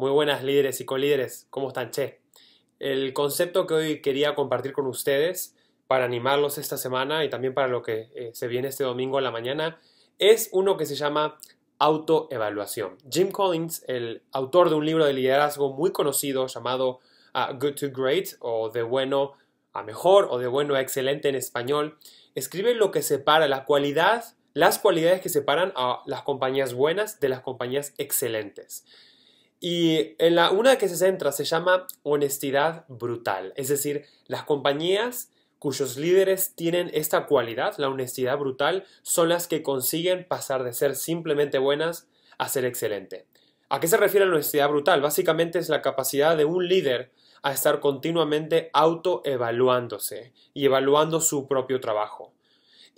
Muy buenas líderes y colíderes, ¿cómo están, che? El concepto que hoy quería compartir con ustedes para animarlos esta semana y también para lo que eh, se viene este domingo a la mañana es uno que se llama autoevaluación. Jim Collins, el autor de un libro de liderazgo muy conocido llamado ah, Good to Great o De bueno a mejor o De bueno a excelente en español, escribe lo que separa la cualidad, las cualidades que separan a las compañías buenas de las compañías excelentes. Y en la, una que se centra se llama honestidad brutal, es decir, las compañías cuyos líderes tienen esta cualidad, la honestidad brutal, son las que consiguen pasar de ser simplemente buenas a ser excelente. ¿A qué se refiere la honestidad brutal? Básicamente es la capacidad de un líder a estar continuamente autoevaluándose y evaluando su propio trabajo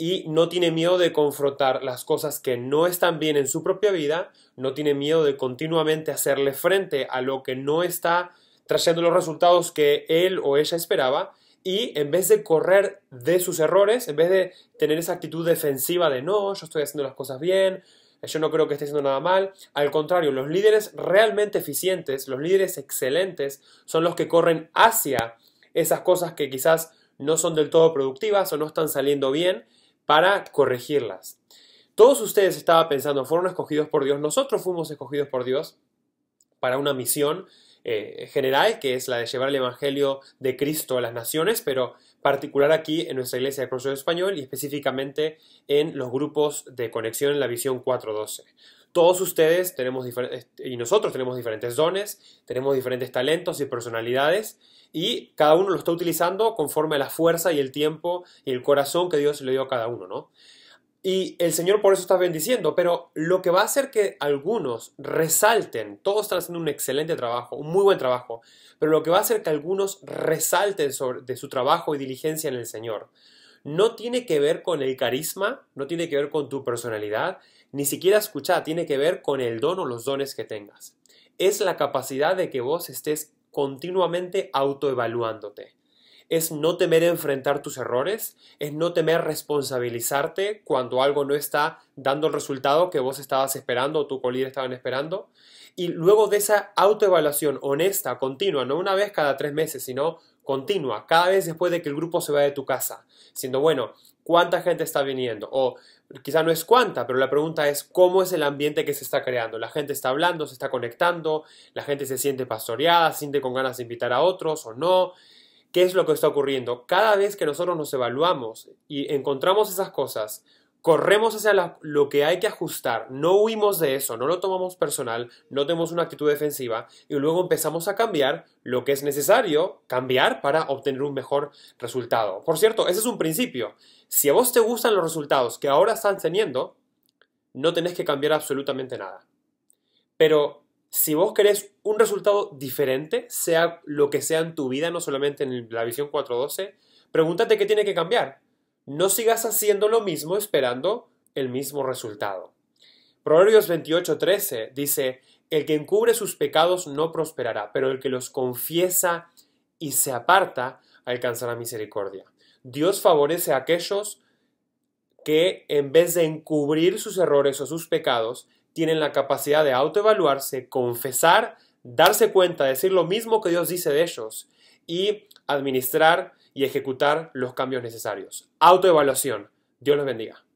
y no tiene miedo de confrontar las cosas que no están bien en su propia vida, no tiene miedo de continuamente hacerle frente a lo que no está trayendo los resultados que él o ella esperaba y en vez de correr de sus errores, en vez de tener esa actitud defensiva de no, yo estoy haciendo las cosas bien, yo no creo que esté haciendo nada mal, al contrario, los líderes realmente eficientes, los líderes excelentes son los que corren hacia esas cosas que quizás no son del todo productivas o no están saliendo bien para corregirlas. Todos ustedes estaban pensando, fueron escogidos por Dios, nosotros fuimos escogidos por Dios para una misión eh, general, que es la de llevar el Evangelio de Cristo a las naciones, pero particular aquí en nuestra iglesia de de Español y específicamente en los grupos de conexión en la visión 412. Todos ustedes tenemos eh, y nosotros tenemos diferentes dones, tenemos diferentes talentos y personalidades y cada uno lo está utilizando conforme a la fuerza y el tiempo y el corazón que Dios le dio a cada uno, ¿no? Y el Señor por eso está bendiciendo, pero lo que va a hacer que algunos resalten, todos están haciendo un excelente trabajo, un muy buen trabajo, pero lo que va a hacer que algunos resalten de su trabajo y diligencia en el Señor, no tiene que ver con el carisma, no tiene que ver con tu personalidad, ni siquiera escuchar tiene que ver con el don o los dones que tengas. Es la capacidad de que vos estés continuamente autoevaluándote es no temer enfrentar tus errores, es no temer responsabilizarte cuando algo no está dando el resultado que vos estabas esperando o tu colíder estaban esperando. Y luego de esa autoevaluación honesta, continua, no una vez cada tres meses, sino continua, cada vez después de que el grupo se va de tu casa, siendo bueno, ¿cuánta gente está viniendo? O quizá no es cuánta, pero la pregunta es cómo es el ambiente que se está creando. La gente está hablando, se está conectando, la gente se siente pastoreada, siente con ganas de invitar a otros o no, ¿Qué es lo que está ocurriendo? Cada vez que nosotros nos evaluamos y encontramos esas cosas, corremos hacia lo que hay que ajustar, no huimos de eso, no lo tomamos personal, no tenemos una actitud defensiva y luego empezamos a cambiar lo que es necesario cambiar para obtener un mejor resultado. Por cierto, ese es un principio. Si a vos te gustan los resultados que ahora están teniendo, no tenés que cambiar absolutamente nada. Pero si vos querés un resultado diferente, sea lo que sea en tu vida, no solamente en la visión 412, pregúntate qué tiene que cambiar. No sigas haciendo lo mismo esperando el mismo resultado. Proverbios 28:13 dice, el que encubre sus pecados no prosperará, pero el que los confiesa y se aparta alcanzará misericordia. Dios favorece a aquellos que en vez de encubrir sus errores o sus pecados, tienen la capacidad de autoevaluarse, confesar, darse cuenta, decir lo mismo que Dios dice de ellos y administrar y ejecutar los cambios necesarios. Autoevaluación. Dios los bendiga.